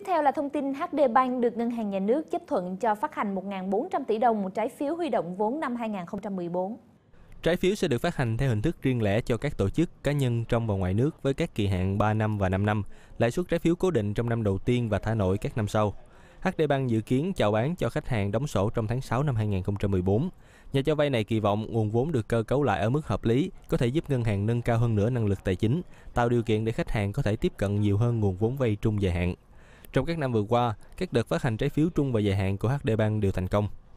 Tiếp theo là thông tin HD Bank được Ngân hàng Nhà nước chấp thuận cho phát hành 1.400 tỷ đồng trái phiếu huy động vốn năm 2014. Trái phiếu sẽ được phát hành theo hình thức riêng lẻ cho các tổ chức, cá nhân trong và ngoài nước với các kỳ hạn 3 năm và 5 năm, lãi suất trái phiếu cố định trong năm đầu tiên và thả nổi các năm sau. HD Bank dự kiến chào bán cho khách hàng đóng sổ trong tháng 6 năm 2014. Nhà cho vay này kỳ vọng nguồn vốn được cơ cấu lại ở mức hợp lý có thể giúp ngân hàng nâng cao hơn nữa năng lực tài chính, tạo điều kiện để khách hàng có thể tiếp cận nhiều hơn nguồn vốn vay trung dài hạn. Trong các năm vừa qua, các đợt phát hành trái phiếu trung và dài hạn của HD Bank đều thành công.